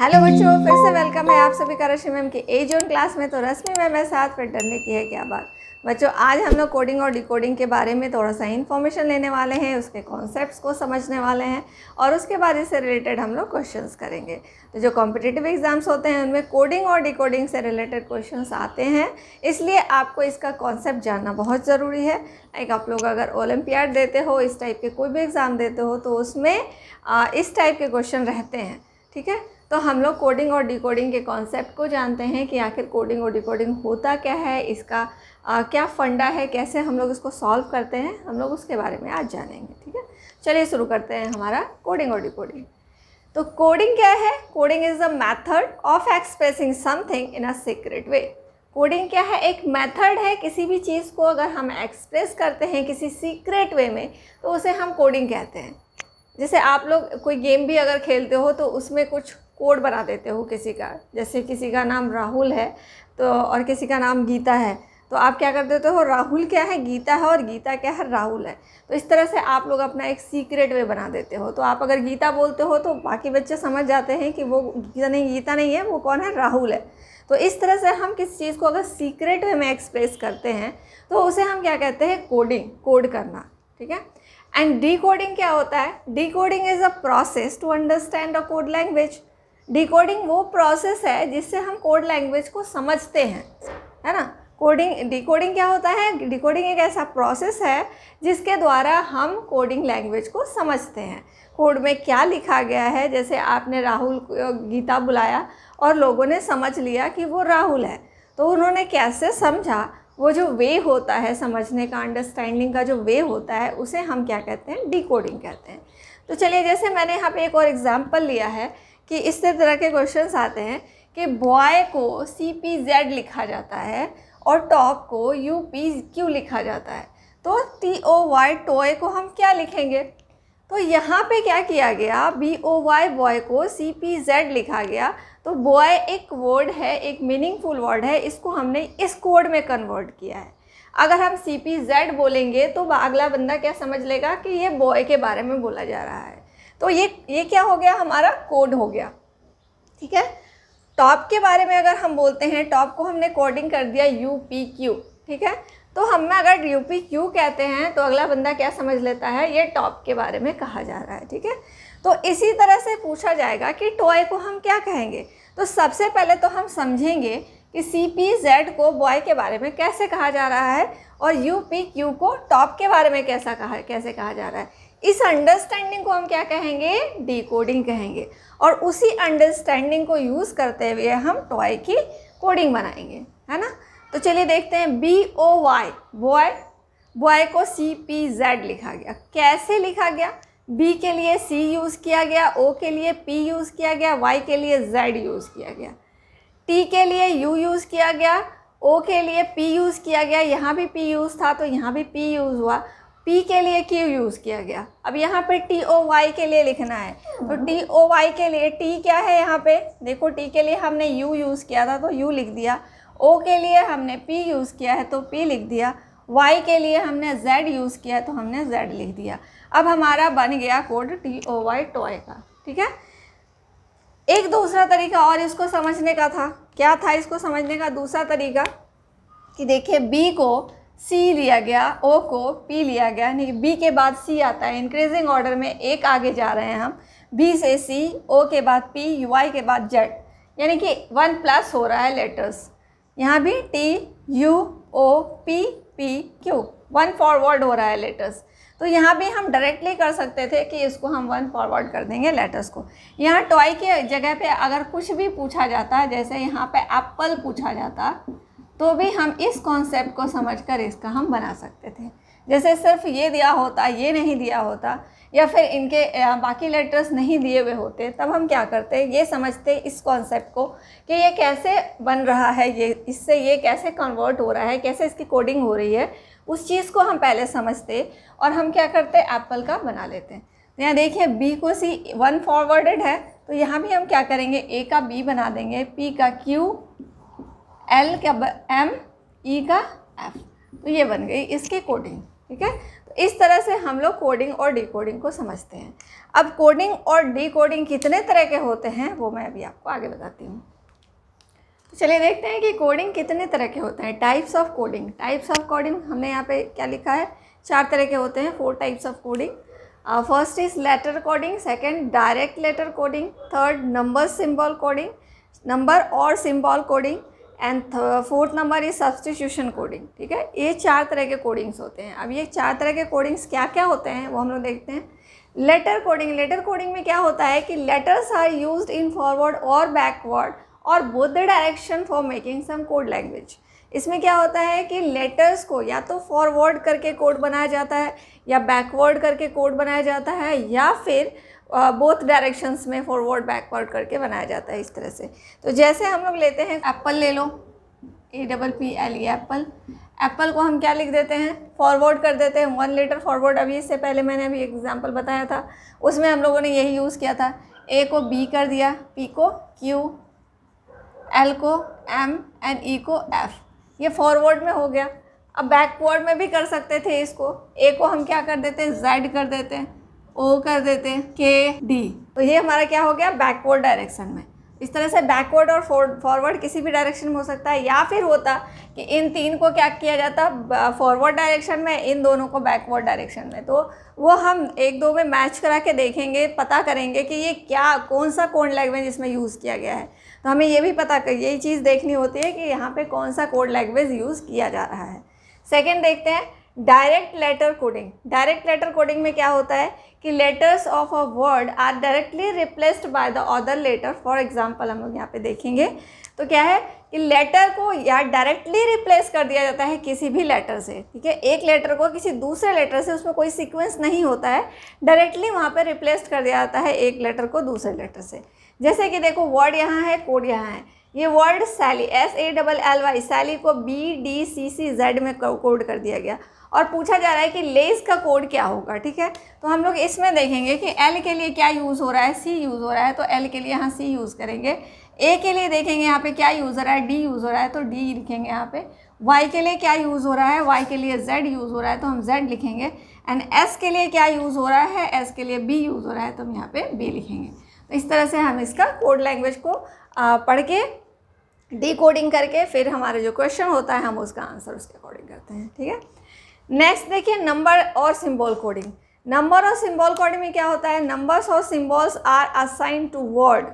hello बच्चों फिर से वेलकम है आप सभी का रश्मि मैम की ए जोन क्लास में तो रश्मि मैम है साथ फिर डरने की है क्या बात बच्चों आज हम लोग कोडिंग और डिकोडिंग के बारे में थोड़ा सा इन्फॉर्मेशन लेने वाले हैं उसके कॉन्सेप्ट्स को समझने वाले हैं और उसके बाद इससे रिलेटेड हम लोग क्वेश्चन करेंगे तो जो कॉम्पिटेटिव एग्जाम्स होते हैं उनमें कोडिंग और डिकोडिंग से रिलेटेड क्वेश्चन आते हैं इसलिए आपको इसका कॉन्सेप्ट जानना बहुत ज़रूरी है लाइक आप लोग अगर ओलम्पियाड देते हो इस टाइप के कोई भी एग्ज़ाम देते हो तो उसमें इस टाइप के क्वेश्चन रहते हैं ठीक है तो हम लोग कोडिंग और डिकोडिंग के कॉन्सेप्ट को जानते हैं कि आखिर कोडिंग और डिकोडिंग होता क्या है इसका आ, क्या फंडा है कैसे हम लोग इसको सॉल्व करते हैं हम लोग उसके बारे में आज जानेंगे ठीक है चलिए शुरू करते हैं हमारा कोडिंग और डिकोडिंग तो कोडिंग क्या है coding is a method of expressing something in a secret way coding क्या है एक मेथड है किसी भी चीज़ को अगर हम एक्सप्रेस करते हैं किसी सीक्रेट वे में तो उसे हम कोडिंग कहते हैं जैसे आप लोग कोई गेम भी अगर खेलते हो तो उसमें कुछ कोड बना देते हो किसी का जैसे किसी का नाम राहुल है तो और किसी का नाम गीता है तो आप क्या कर देते हो राहुल क्या है गीता है और गीता क्या है राहुल है तो इस तरह से आप लोग अपना एक सीक्रेट वे बना देते हो तो आप अगर गीता बोलते हो तो बाकी बच्चे समझ जाते हैं कि वो गीता नहीं गीता नहीं है वो कौन है राहुल है तो इस तरह से हम किसी चीज़ को अगर सीक्रेट वे में एक्सप्रेस करते हैं तो उसे हम क्या कहते हैं कोडिंग कोड करना ठीक है एंड डी कोडिंग क्या होता है decoding is a process to understand a code language decoding वो प्रोसेस है जिससे हम कोड लैंग्वेज को समझते हैं है ना कोडिंग डिकोडिंग क्या होता है डिकोडिंग एक ऐसा प्रोसेस है जिसके द्वारा हम कोडिंग लैंग्वेज को समझते हैं कोड में क्या लिखा गया है जैसे आपने राहुल गीता बुलाया और लोगों ने समझ लिया कि वो राहुल है तो उन्होंने कैसे समझा वो जो वे होता है समझने का अंडरस्टैंडिंग का जो वे होता है उसे हम क्या कहते हैं डिकोडिंग कहते हैं तो चलिए जैसे मैंने यहाँ पे एक और एग्ज़ाम्पल लिया है कि इस तरह के क्वेश्चन आते हैं कि बॉय को सी पी जेड लिखा जाता है और टॉप को यू पी क्यू लिखा जाता है तो टी ओ वाई टॉय को हम क्या लिखेंगे तो यहाँ पे क्या किया गया बी ओ वाई बॉय को सी पी जेड लिखा गया तो बॉय एक वर्ड है एक मीनिंगफुल वर्ड है इसको हमने इस कोड में कन्वर्ट किया है अगर हम सी पी जेड बोलेंगे तो अगला बंदा क्या समझ लेगा कि ये बॉय के बारे में बोला जा रहा है तो ये ये क्या हो गया हमारा कोड हो गया ठीक है टॉप के बारे में अगर हम बोलते हैं टॉप को हमने कोडिंग कर दिया यू पी क्यू ठीक है तो हम में अगर यू पी क्यू कहते हैं तो अगला बंदा क्या समझ लेता है ये टॉप के बारे में कहा जा रहा है ठीक है तो इसी तरह से पूछा जाएगा कि टॉय को हम क्या कहेंगे तो सबसे पहले तो हम समझेंगे कि सी पी जेड को बॉय के बारे में कैसे कहा जा रहा है और यू पी क्यू को टॉप के बारे में कैसा कहा कैसे कहा जा रहा है इस अंडरस्टैंडिंग को हम क्या कहेंगे डिकोडिंग कहेंगे और उसी अंडरस्टैंडिंग को यूज़ करते हुए हम टॉय की कोडिंग बनाएंगे है ना तो चलिए देखते हैं B O Y boy boy को सी पी जेड लिखा गया कैसे लिखा गया बी के लिए सी यूज़ किया गया ओ के लिए पी यूज़ किया गया वाई के लिए जेड यूज़ किया गया टी के लिए यू यूज़ किया गया ओ के लिए पी यूज़ किया गया यहाँ भी पी यूज़ था तो यहाँ भी पी यूज़ हुआ पी के लिए क्यू यूज़ किया गया अब यहाँ पे टी ओ वाई के लिए लिखना है तो टी ओ वाई के लिए टी क्या है यहाँ पे देखो टी के लिए हमने यू यूज़ किया था तो यू लिख दिया ओ के लिए हमने पी यूज़ किया है तो पी लिख दिया वाई के लिए हमने जेड यूज़ किया है तो हमने जेड लिख दिया अब हमारा बन गया code T O Y toy का ठीक है एक दूसरा तरीका और इसको समझने का था क्या था इसको समझने का दूसरा तरीका कि देखिए बी को सी लिया गया ओ को पी लिया गया यानी बी के बाद सी आता है इंक्रीजिंग ऑर्डर में एक आगे जा रहे हैं हम बी से सी ओ के बाद पी यू आई के बाद जेड यानी कि वन प्लस हो रहा है लेटर्स यहाँ भी T U O P P Q one forward हो रहा है लेटर्स तो यहाँ भी हम डायरेक्टली कर सकते थे कि इसको हम वन फॉरवर्ड कर देंगे लेटर्स को यहाँ टॉय के जगह पे अगर कुछ भी पूछा जाता है जैसे यहाँ पे एप्पल पूछा जाता तो भी हम इस कॉन्सेप्ट को समझकर इसका हम बना सकते थे जैसे सिर्फ ये दिया होता ये नहीं दिया होता या फिर इनके बाकी लेटर्स नहीं दिए हुए होते तब हम क्या करते ये समझते इस कॉन्सेप्ट को कि ये कैसे बन रहा है ये इससे ये कैसे कन्वर्ट हो रहा है कैसे इसकी कोडिंग हो रही है उस चीज़ को हम पहले समझते और हम क्या करते एप्पल का बना लेते हैं तो यहाँ देखिए बी को सी वन फॉरवर्डेड है तो यहाँ भी हम क्या करेंगे ए का बी बना देंगे पी का क्यू एल का एम ई e का एफ तो ये बन गई इसकी कोडिंग ठीक है तो इस तरह से हम लोग कोडिंग और डिकोडिंग को समझते हैं अब कोडिंग और डिकोडिंग कितने तरह के होते हैं वो मैं अभी आपको आगे बताती हूँ तो चलिए देखते हैं कि कोडिंग कितने तरह के होते हैं types of coding types of coding हमने यहाँ पे क्या लिखा है चार तरह के होते हैं four types of coding first is letter coding second direct letter coding third number symbol coding number और symbol coding and fourth number is substitution coding ठीक है ये चार तरह के कोडिंग्स होते हैं अब ये चार तरह के कोडिंग्स क्या क्या होते हैं वो हम लोग देखते हैं लेटर कोडिंग लेटर कोडिंग में क्या होता है कि letters are use in forward और बैकवर्ड और both the direction for making some code language इसमें क्या होता है कि लेटर्स को या तो फॉरवर्ड करके कोड बनाया जाता है या बैकवर्ड करके कोड बनाया जाता है या फिर बोथ डायरेक्शंस में फॉरवर्ड बैकवर्ड करके बनाया जाता है इस तरह से तो जैसे हम लोग लेते हैं एप्पल ले लो A double P L E apple apple को हम क्या लिख देते हैं फॉरवर्ड कर देते हैं वन लेटर फॉरवर्ड अभी इससे पहले मैंने अभी एग्जाम्पल बताया था उसमें हम लोगों ने यही यूज़ किया था ए को बी कर दिया पी को क्यू एल को एम एंड ई को एफ़ ये फॉरवर्ड में हो गया अब बैकवर्ड में भी कर सकते थे इसको ए को हम क्या कर देते हैं जेड कर देते हैं ओ कर देते हैं के डी तो ये हमारा क्या हो गया बैकवर्ड डायरेक्शन में इस तरह से बैकवर्ड और फॉरवर्ड किसी भी डायरेक्शन में हो सकता है या फिर होता कि इन तीन को क्या किया जाता फॉरवर्ड डायरेक्शन में इन दोनों को बैकवर्ड डायरेक्शन में तो वो हम एक दो में मैच करा के देखेंगे पता करेंगे कि ये क्या कौन सा कोड लैंग्वेज इसमें यूज़ किया गया है तो हमें ये भी पता कर यही चीज़ देखनी होती है कि यहाँ पर कौन सा कोड लैंग्वेज यूज़ किया जा रहा है सेकेंड देखते हैं direct letter coding direct letter coding में क्या होता है कि letters of a word are directly replaced by the other letter for example हम लोग यहाँ पे देखेंगे तो क्या है कि लेटर को या डायरेक्टली रिप्लेस कर दिया जाता है किसी भी लेटर से ठीक है एक लेटर को किसी दूसरे लेटर से उसमें कोई सीक्वेंस नहीं होता है डायरेक्टली वहाँ पर रिप्लेस कर दिया जाता है एक लेटर को दूसरे लेटर से जैसे कि देखो वर्ड यहाँ है कोड यहाँ है ये word Sally S A double L Y Sally को B D C C Z में कोड कर दिया गया और पूछा जा रहा है कि लेस का कोड क्या होगा ठीक है तो हम लोग इसमें देखेंगे कि एल के लिए क्या यूज़ हो रहा है सी यूज़ हो रहा है तो एल के लिए यहाँ सी यूज़ करेंगे ए के लिए देखेंगे यहाँ पे क्या यूज़ हो रहा है डी यूज़ हो रहा है तो डी लिखेंगे यहाँ पे वाई के लिए क्या यूज़ हो रहा है वाई के लिए जेड यूज़ हो रहा है तो हम जेड लिखेंगे एंड एस के लिए क्या यूज़ हो रहा है एस के लिए बी यूज़ हो रहा है तो हम यहाँ पे बी लिखेंगे तो इस तरह से हम इसका कोड लैंग्वेज को पढ़ के डी कोडिंग करके फिर हमारा जो क्वेश्चन होता है हम उसका आंसर उसके अकॉर्डिंग करते हैं ठीक है नेक्स्ट देखिए नंबर और सिंबल कोडिंग नंबर और सिंबल कोडिंग में क्या होता है नंबर्स और symbols are assign to word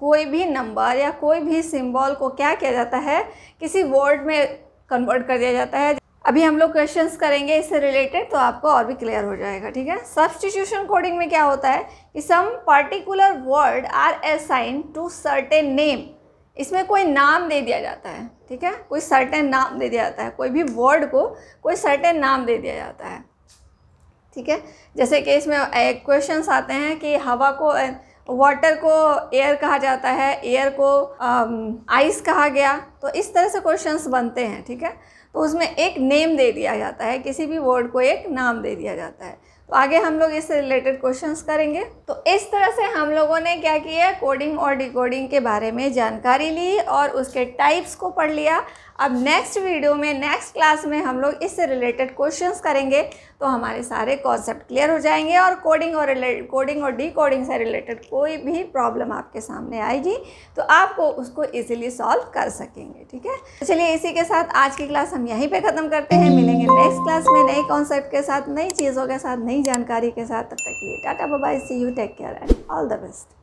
कोई भी नंबर या कोई भी सिंबल को क्या किया जाता है किसी वर्ड में कन्वर्ट कर दिया जाता है अभी हम लोग क्वेश्चन करेंगे इससे रिलेटेड तो आपको और भी क्लियर हो जाएगा ठीक है सब्सटीट्यूशन कोडिंग में क्या होता है कि some particular word are assign to certain name इसमें कोई नाम दे दिया जाता है ठीक है कोई सर्टेन नाम दे दिया जाता है कोई भी वर्ड को कोई सर्टेन नाम दे दिया जाता है ठीक है जैसे कि इसमें क्वेश्चन आते हैं कि हवा को वाटर को एयर कहा जाता है एयर को आइस um, कहा गया तो इस तरह से क्वेश्चंस बनते हैं ठीक है तो उसमें एक नेम दे दिया जाता है किसी भी वर्ड को एक नाम दे दिया जाता है तो आगे हम लोग इससे रिलेटेड क्वेश्चंस करेंगे तो इस तरह से हम लोगों ने क्या किया कोडिंग और डिकोडिंग के बारे में जानकारी ली और उसके टाइप्स को पढ़ लिया अब नेक्स्ट वीडियो में नेक्स्ट क्लास में हम लोग इससे रिलेटेड क्वेश्चंस करेंगे तो हमारे सारे कॉन्सेप्ट क्लियर हो जाएंगे और कोडिंग और कोडिंग और डी से रिलेटेड कोई भी प्रॉब्लम आपके सामने आएगी तो आपको उसको इजीली सॉल्व कर सकेंगे ठीक है तो चलिए इसी के साथ आज की क्लास हम यहीं पे ख़त्म करते हैं मिलेंगे नेक्स्ट क्लास में नए कॉन्सेप्ट के साथ नई चीज़ों के साथ नई जानकारी के साथ तब तक लिए टाटा बाबा see you take care and all the best